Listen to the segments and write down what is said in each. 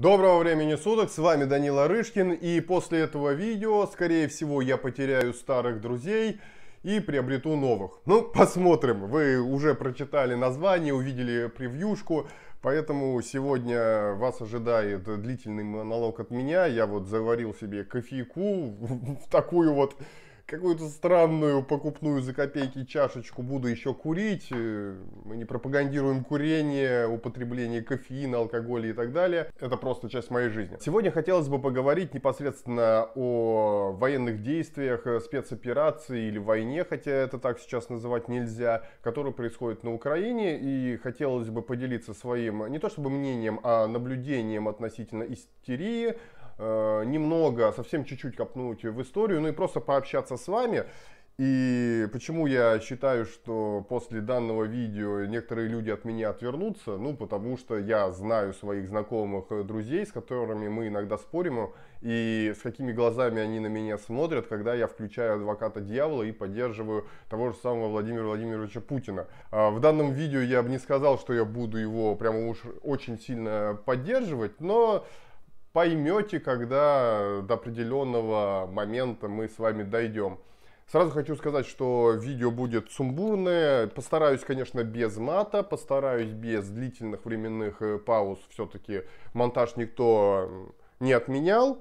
Доброго времени суток, с вами Данила Рышкин и после этого видео, скорее всего, я потеряю старых друзей и приобрету новых. Ну, посмотрим, вы уже прочитали название, увидели превьюшку, поэтому сегодня вас ожидает длительный монолог от меня, я вот заварил себе кофейку в такую вот какую-то странную покупную за копейки чашечку буду еще курить. Э, мы не пропагандируем курение, употребление кофеина, алкоголя и так далее. Это просто часть моей жизни. Сегодня хотелось бы поговорить непосредственно о военных действиях, э, спецоперации или войне, хотя это так сейчас называть нельзя, которые происходят на Украине. И хотелось бы поделиться своим, не то чтобы мнением, а наблюдением относительно истерии, Э, немного, совсем чуть-чуть копнуть в историю, ну и просто пообщаться с вами. И почему я считаю, что после данного видео некоторые люди от меня отвернутся? Ну, потому что я знаю своих знакомых э, друзей, с которыми мы иногда спорим, и с какими глазами они на меня смотрят, когда я включаю адвоката дьявола и поддерживаю того же самого Владимира Владимировича Путина. А, в данном видео я бы не сказал, что я буду его прямо уж очень сильно поддерживать, но поймете, когда до определенного момента мы с вами дойдем. Сразу хочу сказать, что видео будет сумбурное. Постараюсь, конечно, без мата, постараюсь без длительных временных э, пауз. Все-таки монтаж никто не отменял.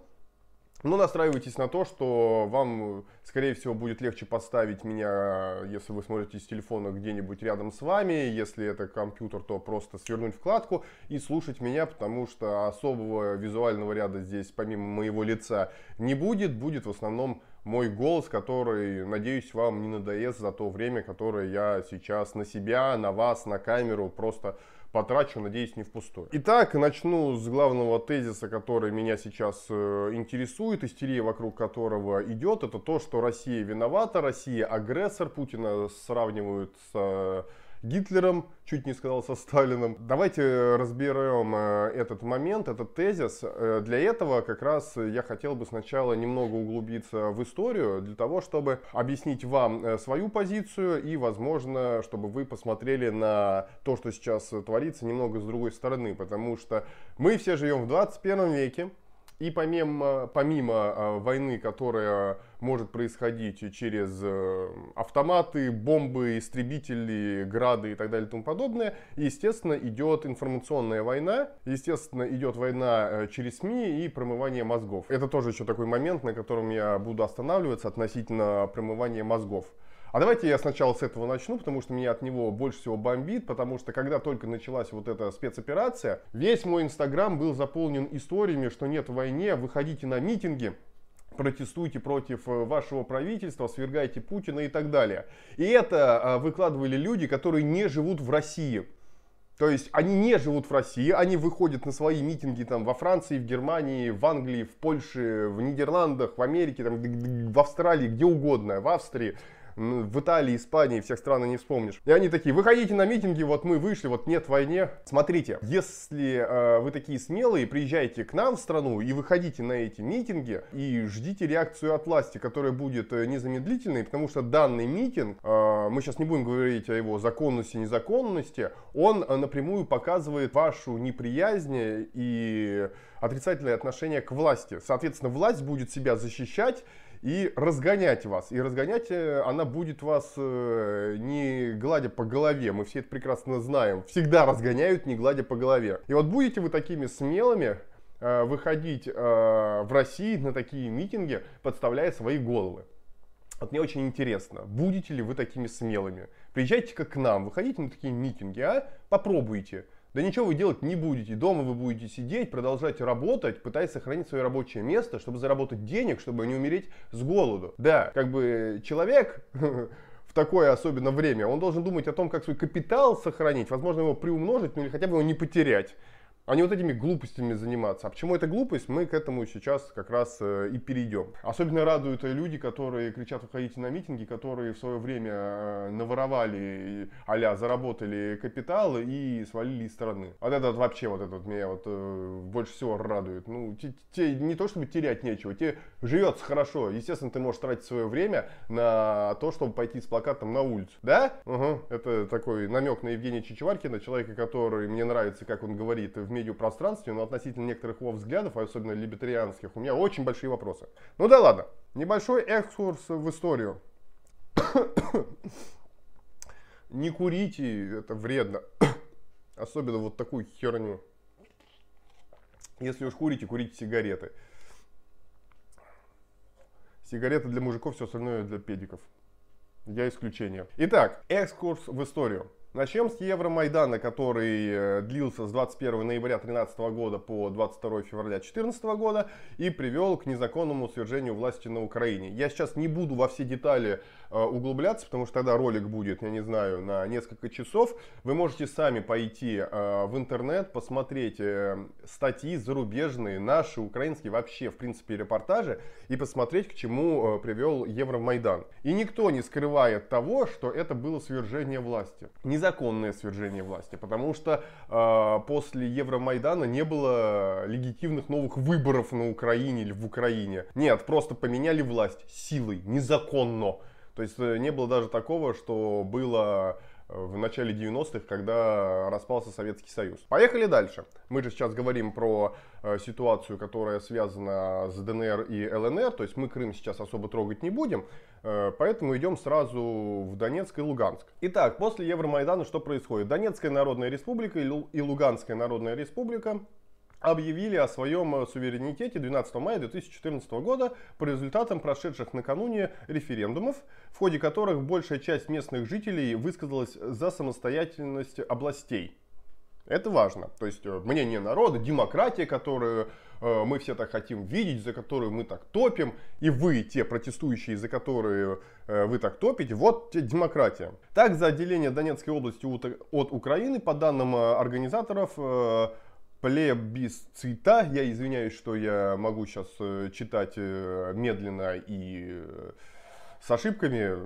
Ну, настраивайтесь на то, что вам, скорее всего, будет легче поставить меня, если вы смотрите с телефона где-нибудь рядом с вами. Если это компьютер, то просто свернуть вкладку и слушать меня, потому что особого визуального ряда здесь, помимо моего лица, не будет. Будет в основном мой голос, который, надеюсь, вам не надоест за то время, которое я сейчас на себя, на вас, на камеру просто потрачу, надеюсь, не впустую. Итак, начну с главного тезиса, который меня сейчас э, интересует, истерия вокруг которого идет. Это то, что Россия виновата, Россия агрессор. Путина сравнивают с э, Гитлером, чуть не сказал со Сталином. Давайте разберем э, этот момент, этот тезис. Э, для этого как раз я хотел бы сначала немного углубиться в историю, для того, чтобы объяснить вам э, свою позицию и, возможно, чтобы вы посмотрели на то, что сейчас творится, немного с другой стороны, потому что мы все живем в 21 веке, и помимо, помимо а, войны, которая может происходить через э, автоматы, бомбы, истребители, грады и так далее и тому подобное, естественно, идет информационная война, естественно, идет война э, через СМИ и промывание мозгов. Это тоже еще такой момент, на котором я буду останавливаться относительно промывания мозгов. А давайте я сначала с этого начну, потому что меня от него больше всего бомбит, потому что когда только началась вот эта спецоперация, весь мой инстаграм был заполнен историями, что нет в войне, выходите на митинги, протестуйте против э, вашего правительства, свергайте Путина и так далее. И это а, выкладывали люди, которые не живут в России. То есть они не живут в России, они выходят на свои митинги там во Франции, в Германии, в Англии, в Польше, в Нидерландах, в Америке, там, в Австралии, где угодно, в Австрии, в Италии, Испании, всех стран не вспомнишь. И они такие, выходите на митинги, вот мы вышли, вот нет войне. Смотрите, если э, вы такие смелые, приезжайте к нам в страну и выходите на эти митинги и ждите реакцию от власти, которая будет э, незамедлительной, потому что данный митинг, э, мы сейчас не будем говорить о его законности, незаконности, он э, напрямую показывает вашу неприязнь и отрицательное отношение к власти. Соответственно, власть будет себя защищать и разгонять вас. И разгонять э, она будет вас э, не гладя по голове. Мы все это прекрасно знаем. Всегда разгоняют, не гладя по голове. И вот будете вы такими смелыми, э, выходить в России на такие митинги, подставляя свои головы. Вот мне очень интересно, будете ли вы такими смелыми? Приезжайте-ка к нам, выходите на такие митинги, а? Попробуйте. Да ничего вы делать не будете. Дома вы будете сидеть, продолжать работать, пытаясь сохранить свое рабочее место, чтобы заработать денег, чтобы не умереть с голоду. Да, как бы человек в такое особенно время, он должен думать о том, как свой капитал сохранить, возможно, его приумножить, ну или хотя бы его не потерять а не вот этими глупостями заниматься. А почему это глупость, мы к этому сейчас как раз э, и перейдем. Особенно радуют э, люди, которые кричат «выходите на митинги», которые в свое время э, наворовали, а заработали капитал и свалили из страны. Вот это вот вообще вот этот меня вот больше всего радует. Ну, тебе не то чтобы терять нечего, тебе живется хорошо. Естественно, ты можешь тратить свое время на то, чтобы пойти с плакатом на улицу. Да? Угу. Это такой намек на Евгения Чичеваркина, человека, который мне нравится, как он говорит в медиапространстве, но относительно некоторых его взглядов, особенно либертарианских, у меня очень большие вопросы. Ну да ладно, небольшой экскурс в историю. Не курите, это вредно. Особенно вот такую херню. Если уж курите, курите сигареты. Сигареты для мужиков, все остальное для педиков. Я исключение. Итак, экскурс в историю. Начнем с Евромайдана, который э, длился с 21 ноября 2013 года по 22 февраля 2014 года и привел к незаконному свержению власти на Украине. Я сейчас не буду во все детали Э, углубляться, потому что тогда ролик будет, я не знаю, на несколько часов. Вы можете сами пойти э, в интернет, посмотреть э, статьи зарубежные, наши, украинские, вообще, в принципе, репортажи, и посмотреть, к чему привел Евромайдан. И никто не скрывает того, что это было свержение власти. Незаконное свержение власти, потому что после Евромайдана не было легитимных новых выборов на Украине или в Украине. Нет, просто поменяли власть силой, незаконно. То есть э, не было даже такого, что было э, в начале 90-х, когда распался Советский Союз. Поехали дальше. Мы же сейчас говорим про э, ситуацию, которая связана с ДНР и ЛНР, то есть мы Крым сейчас особо трогать не будем, поэтому идем сразу в Донецк и Луганск. Итак, после Евромайдана что происходит? Донецкая Народная Республика и Луганская Народная Республика объявили о своем э, суверенитете 12 мая 2014 года по результатам прошедших накануне референдумов, в ходе которых большая часть местных жителей высказалась за самостоятельность областей. Это важно. То есть э, мнение народа, демократия, которую э, мы все так хотим видеть, за которую мы так топим, и вы, те протестующие, за которые вы так топите, вот те демократия. Так, за отделение Донецкой области от Украины, по данным организаторов, плебис цвета. Я извиняюсь, что я могу сейчас э, читать э, медленно и э, с ошибками.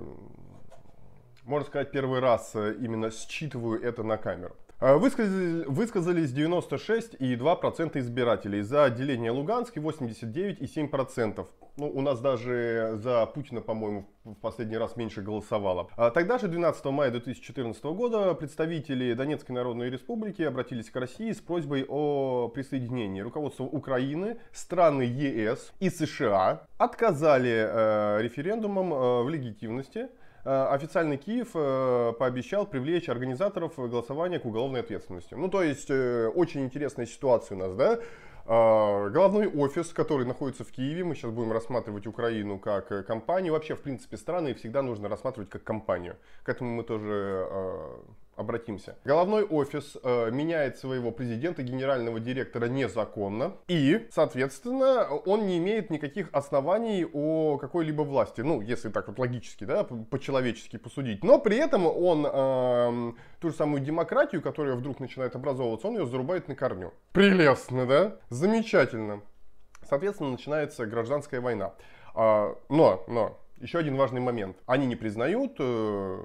Можно сказать, первый раз именно считываю это на камеру. Э, высказались, высказались 96,2% избирателей, за отделение Луганск 89,7%. Ну, у нас даже за Путина, по-моему, в последний раз меньше голосовало. А тогда же, 12 мая 2014 года, представители Донецкой Народной Республики обратились к России с просьбой о присоединении. Руководство Украины, страны ЕС и США отказали э, референдумом э, в легитимности Э, официальный Киев э, пообещал привлечь организаторов голосования к уголовной ответственности. Ну, то есть, э, очень интересная ситуация у нас, да? Главный офис, который находится в Киеве, мы сейчас будем рассматривать Украину как компанию. Вообще, в принципе, страны всегда нужно рассматривать как компанию. К этому мы тоже обратимся. Головной офис э, меняет своего президента, генерального директора незаконно. И, соответственно, он не имеет никаких оснований о какой-либо власти. Ну, если так вот логически, да, по-человечески посудить. Но при этом он э, ту же самую демократию, которая вдруг начинает образовываться, он ее зарубает на корню. Прелестно, да? Замечательно. Соответственно, начинается гражданская война. Э, но, но, еще один важный момент. Они не признают... Э,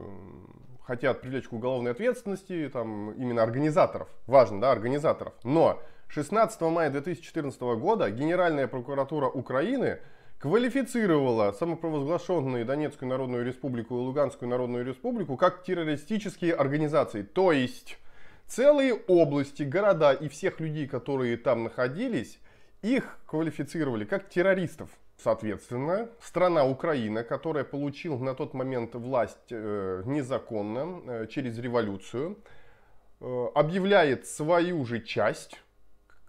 хотят привлечь к уголовной ответственности, там, именно организаторов, важно, да, организаторов. Но 16 мая 2014 года Генеральная прокуратура Украины квалифицировала самопровозглашенные Донецкую Народную Республику и Луганскую Народную Республику как террористические организации. То есть целые области, города и всех людей, которые там находились, их квалифицировали как террористов. Соответственно, страна Украина, которая получила на тот момент власть э, незаконно, э, через революцию, э, объявляет свою же часть,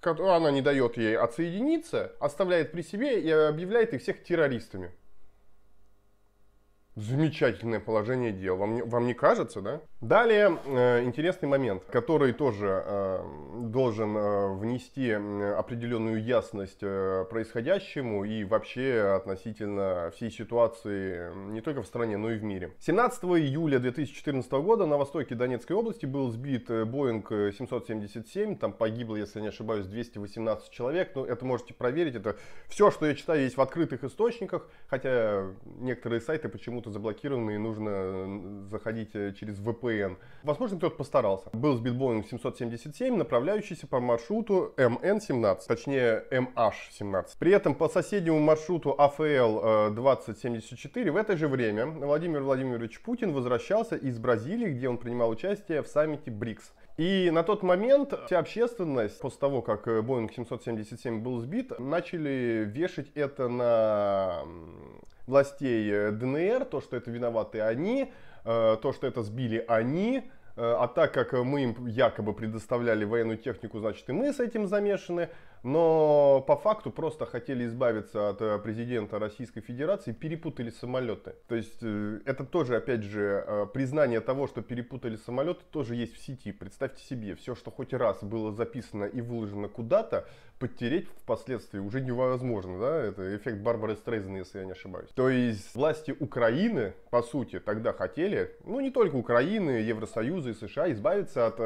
которую она не дает ей отсоединиться, оставляет при себе и объявляет их всех террористами. Замечательное положение дел, вам не, вам не кажется, да? Далее э, интересный момент, который тоже э, должен э, внести определенную ясность происходящему и вообще относительно всей ситуации не только в стране, но и в мире. 17 июля 2014 года на востоке Донецкой области был сбит Боинг 777, там погибло, если не ошибаюсь, 218 человек, но ну, это можете проверить, это все, что я читаю, есть в открытых источниках, хотя некоторые сайты почему-то заблокированы и нужно заходить через VPN КПН. Возможно, кто-то постарался. Был сбит Боинг 777, направляющийся по маршруту МН-17, точнее MH-17. При этом по соседнему маршруту АФЛ-2074 э, в это же время Владимир Владимирович Путин возвращался из Бразилии, где он принимал участие в саммите БРИКС. И на тот момент вся общественность, после того, как Boeing э, 777 был сбит, начали вешать это на властей э, ДНР, то, что это виноваты они, Э, то, что это сбили они, э, а так как мы им якобы предоставляли военную технику, значит и мы с этим замешаны но по факту просто хотели избавиться от э, президента Российской Федерации, перепутали самолеты. То есть э, это тоже, опять же, э, признание того, что перепутали самолеты, тоже есть в сети. Представьте себе, все, что хоть раз было записано и выложено куда-то, подтереть впоследствии уже невозможно. Да? Это эффект Барбары Стрейзен, если я не ошибаюсь. То есть власти Украины, по сути, тогда хотели, ну не только Украины, Евросоюза и США, избавиться от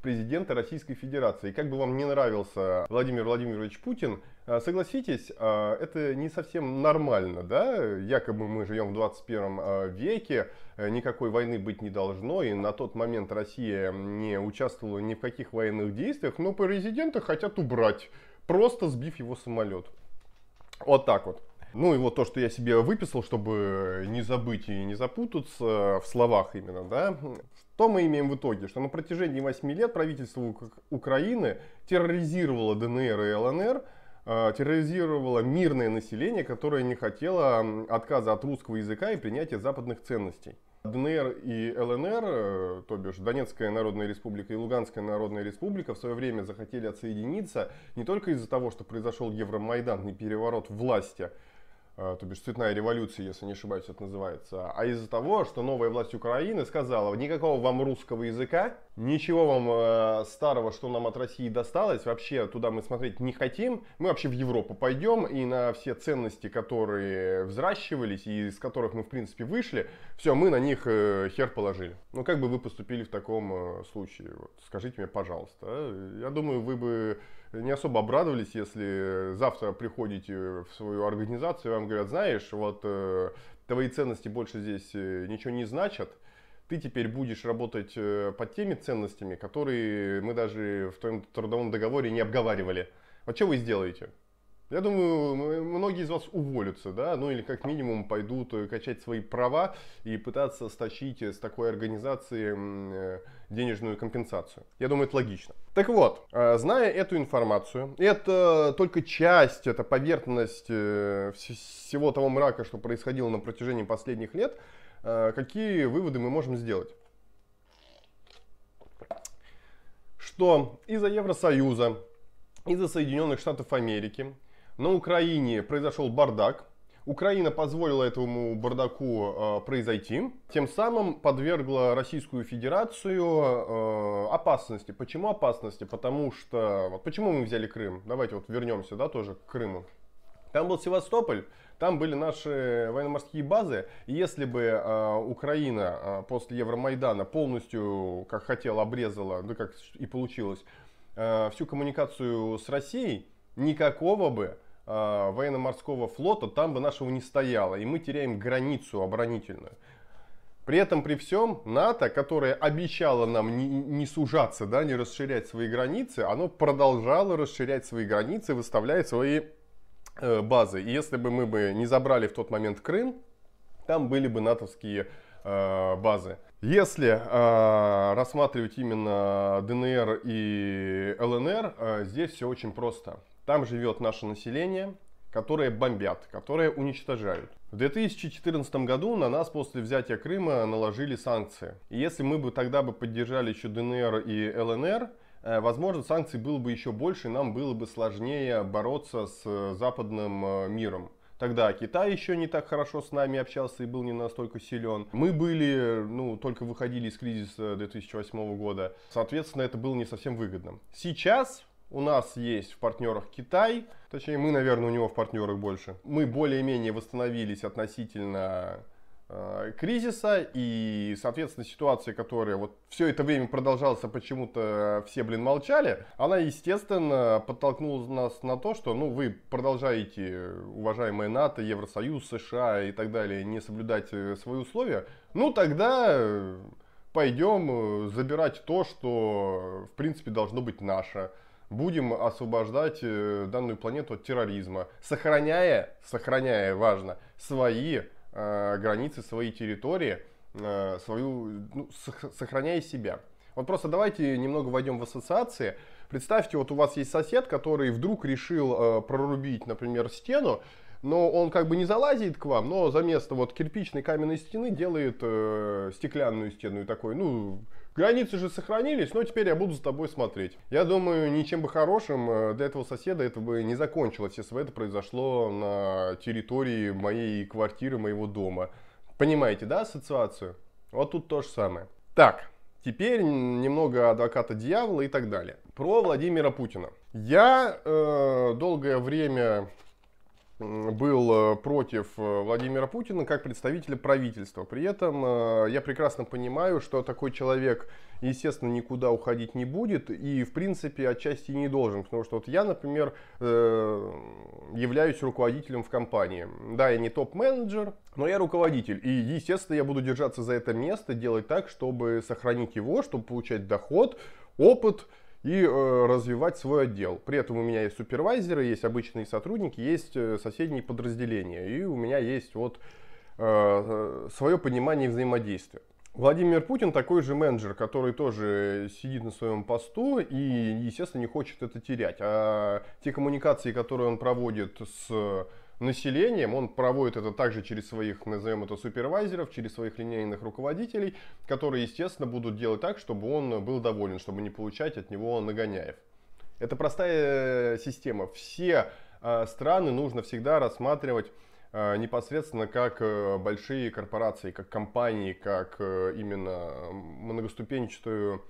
президента Российской Федерации. И как бы вам не нравился Владимир Владимирович Путин, а, согласитесь, а, это не совсем нормально, да? Якобы мы живем в 21 а, веке, никакой войны быть не должно, и на тот момент Россия не участвовала ни в каких военных действиях, но президента хотят убрать, просто сбив его самолет. Вот так вот. Ну и вот то, что я себе выписал, чтобы не забыть и не запутаться в словах именно, да, что мы имеем в итоге? Что на протяжении 8 лет правительство Украины терроризировало ДНР и ЛНР, э, терроризировало мирное население, которое не хотело отказа от русского языка и принятия западных ценностей. ДНР и ЛНР, э, то бишь Донецкая Народная Республика и Луганская Народная Республика, в свое время захотели отсоединиться не только из-за того, что произошел Евромайдан и переворот власти, а, то бишь цветная революция, если не ошибаюсь, это называется, а из-за того, что новая власть Украины сказала, никакого вам русского языка, ничего вам э, старого, что нам от России досталось, вообще туда мы смотреть не хотим, мы вообще в Европу пойдем и на все ценности, которые взращивались и из которых мы, в принципе, вышли, все, мы на них э, хер положили. Ну, как бы вы поступили в таком э, случае? Вот, скажите мне, пожалуйста. А? Я думаю, вы бы не особо обрадовались, если э, завтра приходите в свою организацию, и вам говорят, знаешь, вот э, твои ценности больше здесь э, ничего не значат, ты теперь будешь работать под теми ценностями, которые мы даже в твоем трудовом договоре не обговаривали. А что вы сделаете? Я думаю, многие из вас уволятся, да, ну или как минимум пойдут э, качать свои права и пытаться стащить э, с такой организации э, денежную компенсацию. Я думаю, это логично. Так вот, зная эту информацию, это только часть, это поверхность всего того мрака, что происходило на протяжении последних лет, какие выводы мы можем сделать? Что из-за Евросоюза, из-за Соединенных Штатов Америки на Украине произошел бардак. Украина позволила этому бардаку э, произойти, тем самым подвергла Российскую Федерацию э, опасности. Почему опасности? Потому что... Вот почему мы взяли Крым? Давайте вот вернемся, да, тоже к Крыму. Там был Севастополь, там были наши военно-морские базы. И если бы э, Украина э, после Евромайдана полностью, как хотела, обрезала, да как и получилось, э, всю коммуникацию с Россией, никакого бы а, военно-морского флота там бы нашего не стояло, и мы теряем границу оборонительную. При этом, при всем, НАТО, которое обещало нам не, не сужаться, да, не расширять свои границы, оно продолжало расширять свои границы, выставляя свои э, базы. И если бы мы бы не забрали в тот момент Крым, там были бы натовские э, базы. Если э, рассматривать именно ДНР и ЛНР, э, здесь все очень просто. Там живет наше население, которое бомбят, которое уничтожают. В 2014 году на нас после взятия Крыма наложили санкции. И если мы бы тогда бы поддержали еще ДНР и ЛНР, э, возможно, санкций было бы еще больше, и нам было бы сложнее бороться с э, западным э, миром. Тогда Китай еще не так хорошо с нами общался и был не настолько силен. Мы были, ну, только выходили из кризиса 2008 года. Соответственно, это было не совсем выгодно. Сейчас у нас есть в партнерах Китай, точнее мы, наверное, у него в партнерах больше. Мы более-менее восстановились относительно э, кризиса и, соответственно, ситуация, которая вот все это время продолжалась, а почему-то все, блин, молчали, она, естественно, подтолкнула нас на то, что, ну, вы продолжаете, уважаемые НАТО, Евросоюз, США и так далее, не соблюдать э, свои условия, ну, тогда э, пойдем э, забирать то, что, в принципе, должно быть наше будем освобождать э, данную планету от терроризма, сохраняя, сохраняя, важно, свои э, границы, свои территории, э, свою, ну, сохраняя себя. Вот просто давайте немного войдем в ассоциации. Представьте, вот у вас есть сосед, который вдруг решил э, прорубить, например, стену, но он как бы не залазит к вам, но за место вот кирпичной каменной стены делает э, стеклянную стену и такой, ну, Границы же сохранились, но теперь я буду за тобой смотреть. Я думаю, ничем бы хорошим э, для этого соседа это бы не закончилось, если бы это произошло на территории моей квартиры, моего дома. Понимаете, да, ассоциацию? Вот тут то же самое. Так, теперь немного адвоката дьявола и так далее. Про Владимира Путина. Я э, долгое время был э, против э, Владимира Путина как представителя правительства. При этом э, я прекрасно понимаю, что такой человек, естественно, никуда уходить не будет и, в принципе, отчасти не должен. Потому что вот я, например, являюсь руководителем в компании. Да, я не топ-менеджер, но я руководитель. И, естественно, я буду держаться за это место, делать так, чтобы сохранить его, чтобы получать доход, опыт – и э, развивать свой отдел. При этом у меня есть супервайзеры, есть обычные сотрудники, есть э, соседние подразделения, и у меня есть вот э, свое понимание взаимодействия. Владимир Путин такой же менеджер, который тоже сидит на своем посту и, естественно, не хочет это терять. А те коммуникации, которые он проводит с населением. Он проводит это также через своих, назовем это, супервайзеров, через своих линейных руководителей, которые, естественно, будут делать так, чтобы он был доволен, чтобы не получать от него нагоняев. Это простая э, система. Все э, страны нужно всегда рассматривать э, непосредственно как большие корпорации, как компании, как именно многоступенчатую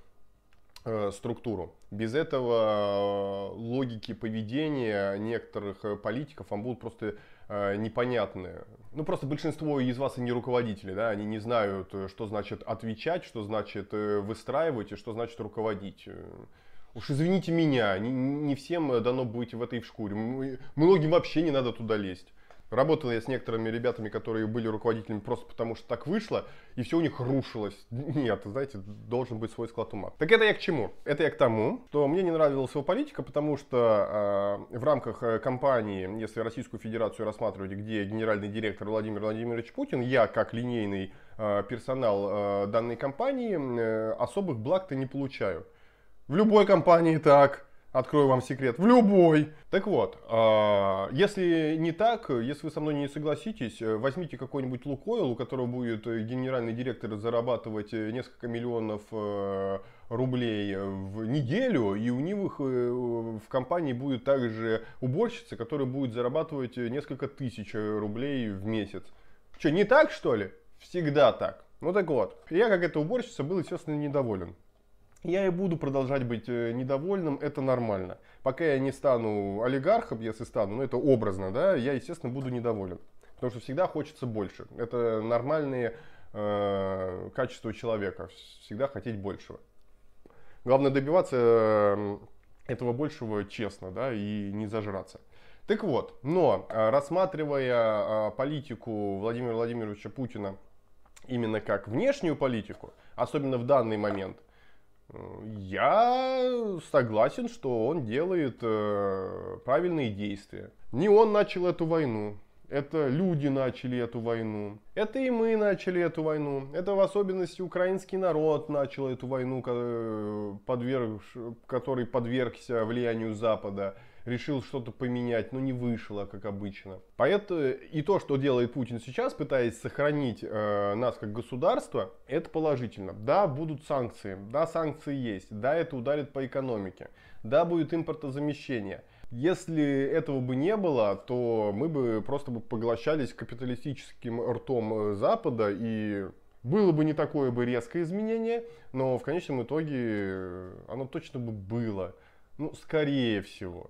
Э, структуру. Без этого э, логики поведения некоторых э, политиков вам будут просто непонятны. Ну, просто большинство из вас и не руководители, да, они не знают, что значит отвечать, что значит выстраивать и что значит руководить. Уж извините меня, не, всем дано быть в этой шкуре. Многим вообще не надо туда лезть. Работал я с некоторыми ребятами, которые были руководителями просто потому, что так вышло, и все у них рушилось. Нет, знаете, должен быть свой склад ума. Так это я к чему? Это я к тому, что мне не нравилась его политика, потому что э, в рамках э, компании, если Российскую Федерацию рассматривать, где генеральный директор Владимир Владимирович Путин, я как линейный э, персонал э, данной компании э, особых благ-то не получаю. В любой компании так Открою вам секрет. В любой. Так вот, а, если не так, если вы со мной не согласитесь, э, возьмите какой-нибудь Лукойл, у которого будет э, генеральный директор зарабатывать э, несколько миллионов рублей в неделю, и у них в компании будет также уборщица, которая будет зарабатывать несколько тысяч рублей в месяц. Что, не так что ли? Всегда так. Ну так вот, я как эта уборщица был, естественно, недоволен я и буду продолжать быть э, недовольным, это нормально. Пока я не стану олигархом, если стану, ну это образно, да, я, естественно, буду недоволен. Потому что всегда хочется больше. Это нормальные э, качества человека. Всегда хотеть большего. Главное добиваться эм, этого большего честно, да, и не зажраться. Так вот, но э, рассматривая э, политику Владимира Владимировича Путина именно как внешнюю политику, особенно в данный момент, я согласен, что он делает э, правильные действия. Не он начал эту войну. Это люди начали эту войну. Это и мы начали эту войну. Это в особенности украинский народ начал эту войну, э, который подвергся влиянию Запада решил что-то поменять, но не вышло, как обычно. Поэтому э, и то, что делает Путин сейчас, пытаясь сохранить э, нас как государство, это положительно. Да, будут санкции, да, санкции есть, да, это ударит по экономике, да, будет импортозамещение. Если этого бы не было, то мы бы просто бы поглощались капиталистическим ртом э, Запада и было бы не такое бы резкое изменение, но в конечном итоге э, оно точно бы было. Ну, скорее всего.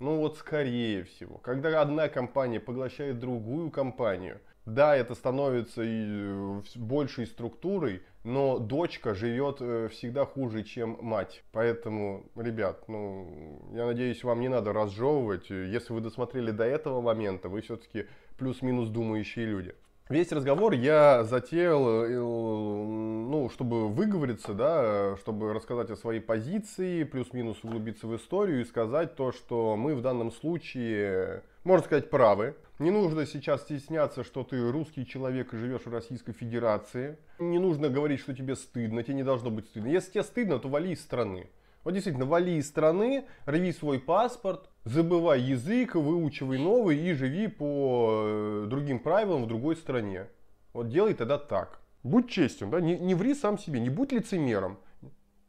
Ну вот скорее всего. Когда одна компания поглощает другую компанию, да, это становится э, большей структурой, но дочка живет э, всегда хуже, чем мать. Поэтому, ребят, ну, я надеюсь, вам не надо разжевывать. Если вы досмотрели до этого момента, вы все-таки плюс-минус думающие люди. Весь разговор я затеял, э, э, ну, чтобы выговориться, да, э, чтобы рассказать о своей позиции, плюс-минус углубиться в историю и сказать то, что мы в данном случае, можно сказать, правы. Не нужно сейчас стесняться, что ты русский человек и живешь в Российской Федерации. Не нужно говорить, что тебе стыдно, тебе не должно быть стыдно. Если тебе стыдно, то вали из страны. Вот действительно, вали из страны, рви свой паспорт, забывай язык, выучивай новый и живи по э, другим правилам в другой стране. Вот делай тогда так. Будь честен, да, не, не ври сам себе, не будь лицемером.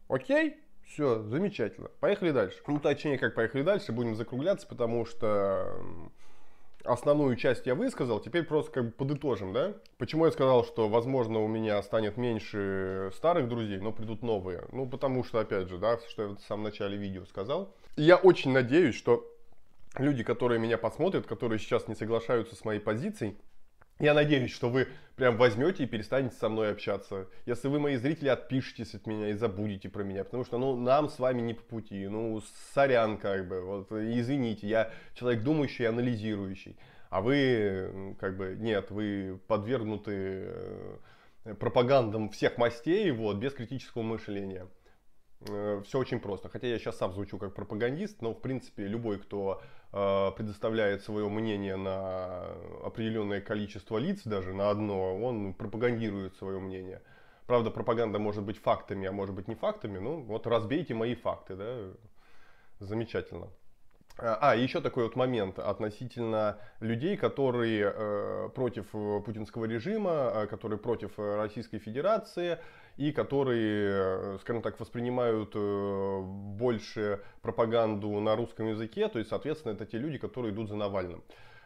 Окей? Все, замечательно. Поехали дальше. Ну, точнее, как поехали дальше, будем закругляться, потому что основную часть я высказал, теперь просто как бы подытожим, да? Почему я сказал, что, возможно, у меня станет меньше старых друзей, но придут новые? Ну, потому что, опять же, да, что я в самом начале видео сказал. И я очень надеюсь, что люди, которые меня посмотрят, которые сейчас не соглашаются с моей позицией, я надеюсь, что вы прям возьмете и перестанете со мной общаться. Если вы, мои зрители, отпишетесь от меня и забудете про меня, потому что, ну, нам с вами не по пути, ну, сорян как бы, вот, извините, я человек думающий и анализирующий, а вы, как бы, нет, вы подвергнуты э, пропагандам всех мастей, вот, без критического мышления. Э, Все очень просто. Хотя я сейчас сам звучу как пропагандист, но, в принципе, любой, кто а, предоставляет свое мнение на определенное количество лиц, даже на одно, он пропагандирует свое мнение. Правда, пропаганда может быть фактами, а может быть не фактами. Ну, вот разбейте мои факты, да, замечательно. А, а еще такой вот момент относительно людей, которые э, против э, путинского режима, э, которые против э, Российской Федерации, и которые, э, скажем так, воспринимают э, больше пропаганду на русском языке, то есть, соответственно, это те люди, которые идут за Навальным.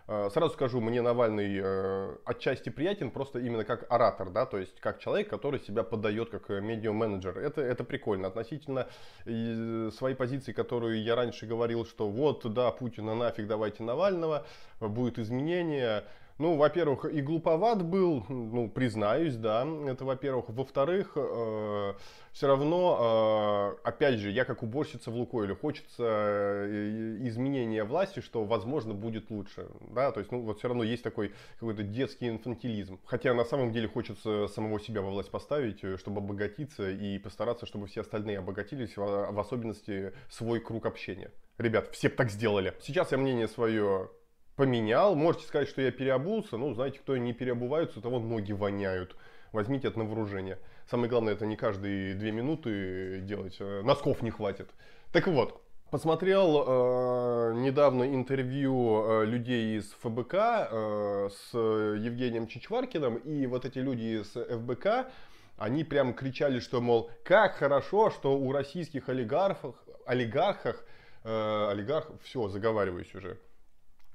Э, сразу скажу, мне Навальный отчасти приятен просто именно как оратор, да, то есть как человек, который себя подает как медиа-менеджер. Это, это прикольно. Относительно своей позиции, которую я раньше говорил, что вот, да, Путина нафиг, давайте Навального, будет изменение, ну, во-первых, и глуповат был, ну, признаюсь, да, это во-первых. Во-вторых, э, все равно, э, опять же, я как уборщица в Лукойле, хочется э, изменения власти, что, возможно, будет лучше, да, то есть, ну, вот все равно есть такой какой-то детский инфантилизм. Хотя, на самом деле, хочется самого себя во власть поставить, э, чтобы обогатиться и постараться, чтобы все остальные обогатились, в особенности свой круг общения. Ребят, все бы так сделали. Сейчас я мнение свое поменял. Можете сказать, что я переобулся. Ну, знаете, кто не переобувается, у того ноги воняют. Возьмите это на вооружение. Самое главное, это не каждые две минуты делать. Э, носков не хватит. Так вот, посмотрел э, недавно интервью э, людей из ФБК э, с Евгением Чичваркиным. И вот эти люди из ФБК, они прям кричали, что, мол, как хорошо, что у российских олигархов, олигархах, э, олигарх, все, заговариваюсь уже –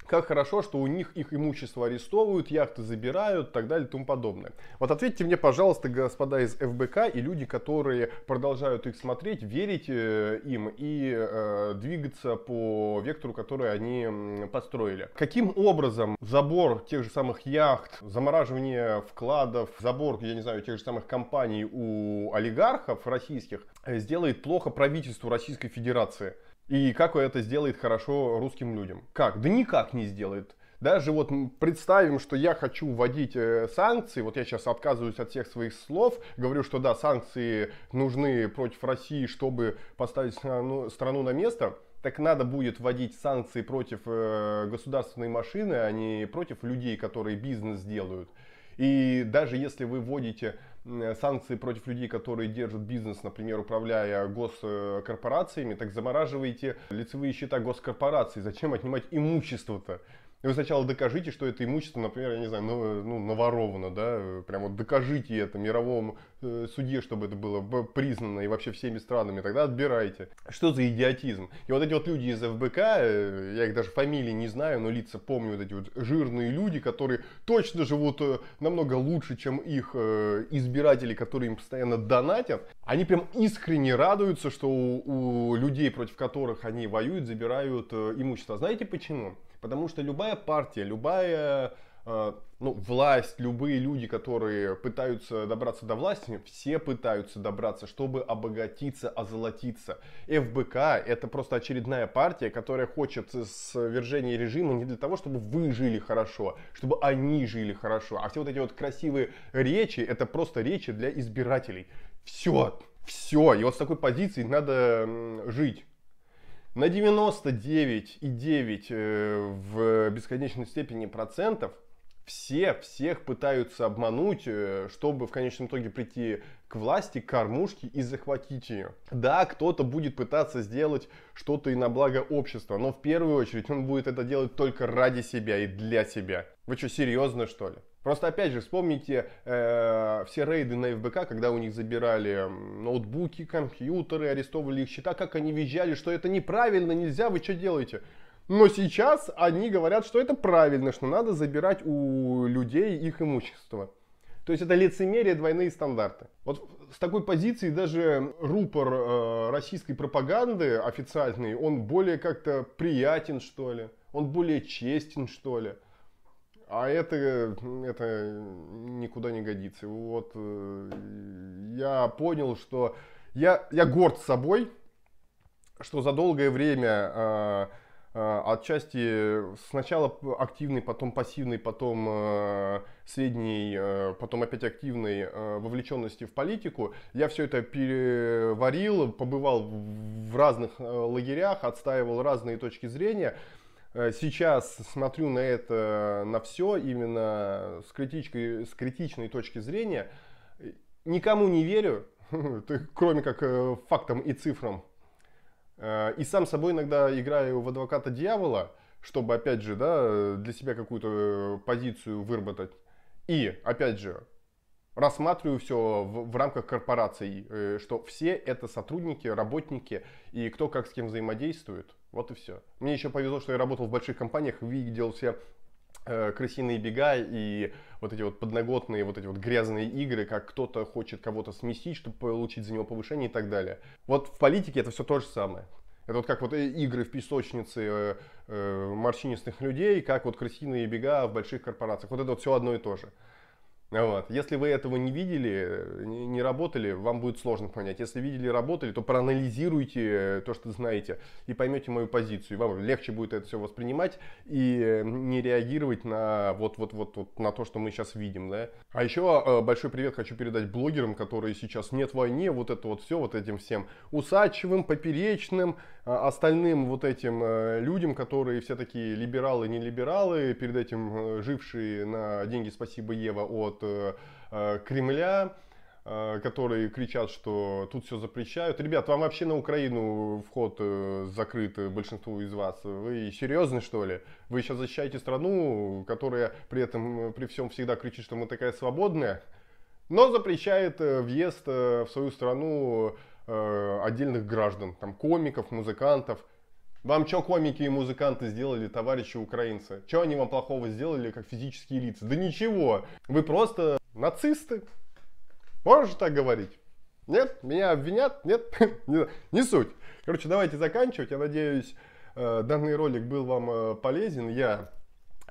как хорошо, что у них их имущество арестовывают, яхты забирают и так далее и тому подобное. Вот ответьте мне, пожалуйста, господа из ФБК и люди, которые продолжают их смотреть, верить э, им и э, двигаться по вектору, который они построили. Каким образом забор тех же самых яхт, замораживание вкладов, забор, я не знаю, тех же самых компаний у олигархов российских э, сделает плохо правительству Российской Федерации? И как это сделает хорошо русским людям? Как? Да никак не сделает. Даже вот представим, что я хочу вводить э, санкции, вот я сейчас отказываюсь от всех своих слов, говорю, что да, санкции нужны против России, чтобы поставить страну, страну на место, так надо будет вводить санкции против э, государственной машины, а не против людей, которые бизнес делают. И даже если вы вводите Э, санкции против людей, которые держат бизнес, например, управляя госкорпорациями, так замораживаете лицевые счета госкорпораций. Зачем отнимать имущество-то? И вы сначала докажите, что это имущество, например, я не знаю, ну, наворовано, да, прямо вот докажите это мировому э, суде, чтобы это было признано и вообще всеми странами, тогда отбирайте. Что за идиотизм? И вот эти вот люди из ФБК, э, я их даже фамилии не знаю, но лица помню, вот эти вот жирные люди, которые точно живут э, намного лучше, чем их э, избиратели, которые им постоянно донатят, они прям искренне радуются, что у, у людей, против которых они воюют, забирают э, имущество. А знаете почему? Потому что любая партия, любая э, ну, власть, любые люди, которые пытаются добраться до власти, все пытаются добраться, чтобы обогатиться, озолотиться. ФБК – это просто очередная партия, которая хочет свержения режима не для того, чтобы вы жили хорошо, чтобы они жили хорошо. А все вот эти вот красивые речи – это просто речи для избирателей. Все, все. И вот с такой позиции надо жить на 99,9 э, в бесконечной степени процентов все всех пытаются обмануть, э, чтобы в конечном итоге прийти к власти, к кормушке и захватить ее. Да, кто-то будет пытаться сделать что-то и на благо общества, но в первую очередь он будет это делать только ради себя и для себя. Вы что, серьезно что ли? Просто опять же вспомните э, все рейды на ФБК, когда у них забирали ноутбуки, компьютеры, арестовывали их счета, как они визжали, что это неправильно, нельзя, вы что делаете? Но сейчас они говорят, что это правильно, что надо забирать у людей их имущество. То есть это лицемерие, двойные стандарты. Вот с такой позиции даже рупор э, российской пропаганды официальный, он более как-то приятен, что ли. Он более честен, что ли. А это, это никуда не годится. Вот э, я понял, что я, я горд собой, что за долгое время а, а, отчасти сначала активный, потом пассивный, потом э, средний, э, потом опять активный э, вовлеченности в политику. Я все это переварил, побывал в разных э, лагерях, отстаивал разные точки зрения. Э, сейчас смотрю на это, на все именно с, критичкой, с критичной точки зрения. Никому не верю, кроме как э, фактам и цифрам. Э, и сам собой иногда играю в адвоката дьявола, чтобы, опять же, да, для себя какую-то позицию выработать. И, опять же, рассматриваю все в, в рамках корпораций, э, что все это сотрудники, работники и кто как с кем взаимодействует. Вот и все. Мне еще повезло, что я работал в больших компаниях, видел все э, крысиные бега и вот эти вот подноготные, вот эти вот грязные игры, как кто-то хочет кого-то сместить, чтобы получить за него повышение и так далее. Вот в политике это все то же самое. Это вот как вот э, игры в песочнице морщинистых людей, как вот крысиные бега в больших корпорациях. Вот это вот все одно и то же. Вот. Если вы этого не видели, э, не работали, вам будет сложно понять. Если видели, работали, то проанализируйте э, то, что знаете, и поймете мою позицию. вам легче будет это все воспринимать и э, не реагировать на вот, вот, вот, вот на то, что мы сейчас видим. Да? А еще большой привет хочу передать блогерам, которые сейчас нет войне, вот это вот все, вот этим всем усачевым, поперечным, а, остальным вот этим людям, которые все такие либералы, не либералы, перед этим жившие на деньги спасибо Ева от от э, Кремля, э, которые кричат, что тут все запрещают. Ребят, вам вообще на Украину вход э, закрыт большинству из вас. Вы серьезны, что ли? Вы сейчас защищаете страну, которая при этом, при всем всегда кричит, что мы такая свободная, но запрещает въезд в свою страну отдельных граждан, там комиков, музыкантов. Вам что комики и музыканты сделали, товарищи украинцы? Что они вам плохого сделали, как физические лица? Да ничего, вы просто нацисты. Можешь так говорить? Нет? Меня обвинят? Нет? не, не суть. Короче, давайте заканчивать. Я надеюсь, э, данный ролик был вам э, полезен. Я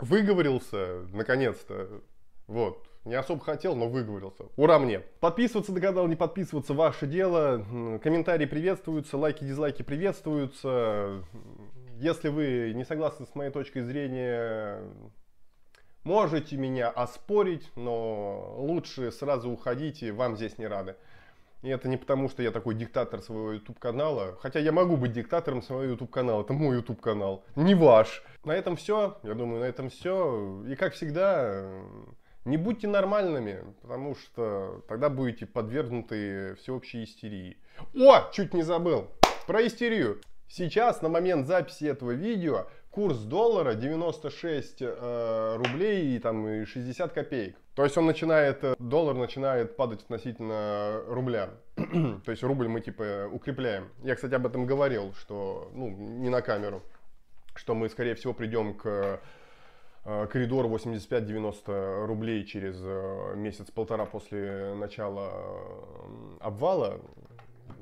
выговорился, наконец-то. Вот. Не особо хотел, но выговорился. Ура мне! Подписываться догадал, не подписываться, ваше дело. Комментарии приветствуются, лайки, дизлайки приветствуются. Если вы не согласны с моей точкой зрения, можете меня оспорить, но лучше сразу уходите, вам здесь не рады. И это не потому, что я такой диктатор своего YouTube-канала. Хотя я могу быть диктатором своего YouTube-канала. Это мой YouTube-канал, не ваш. На этом все. Я думаю, на этом все. И как всегда, не будьте нормальными, потому что тогда будете подвергнуты всеобщей истерии. О, чуть не забыл, про истерию. Сейчас, на момент записи этого видео, курс доллара 96 э, рублей и там и 60 копеек. То есть он начинает, э, доллар начинает падать относительно рубля. То есть рубль мы типа укрепляем. Я, кстати, об этом говорил, что, ну, не на камеру, что мы, скорее всего, придем к Э, коридор 85-90 рублей через э, месяц-полтора после начала э, обвала.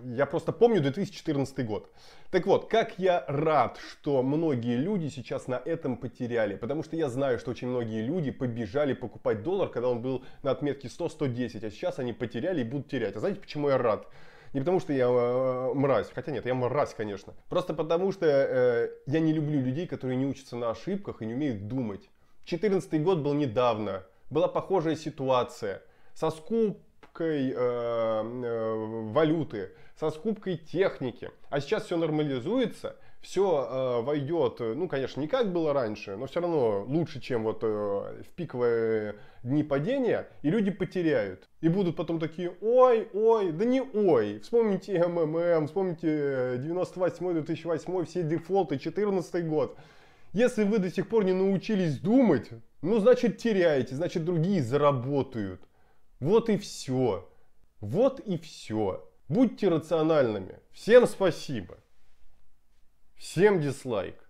Я просто помню 2014 год. Так вот, как я рад, что многие люди сейчас на этом потеряли. Потому что я знаю, что очень многие люди побежали покупать доллар, когда он был на отметке 100-110, а сейчас они потеряли и будут терять. А знаете, почему я рад? Не потому, что я э, э, мразь, хотя нет, я мразь, конечно. Просто потому, что э, я не люблю людей, которые не учатся на ошибках и не умеют думать. 14 год был недавно, была похожая ситуация. Со скупкой э, э, валюты, со скупкой техники. А сейчас все нормализуется – все э, войдет, э, ну, конечно, не как было раньше, но все равно лучше, чем вот э, в пиковые дни падения, и люди потеряют. И будут потом такие, ой, ой, да не ой. Вспомните МММ, вспомните 98-2008, э, все дефолты, 14 год. Если вы до сих пор не научились думать, ну, значит, теряете, значит, другие заработают. Вот и все. Вот и все. Будьте рациональными. Всем спасибо. Всем дизлайк.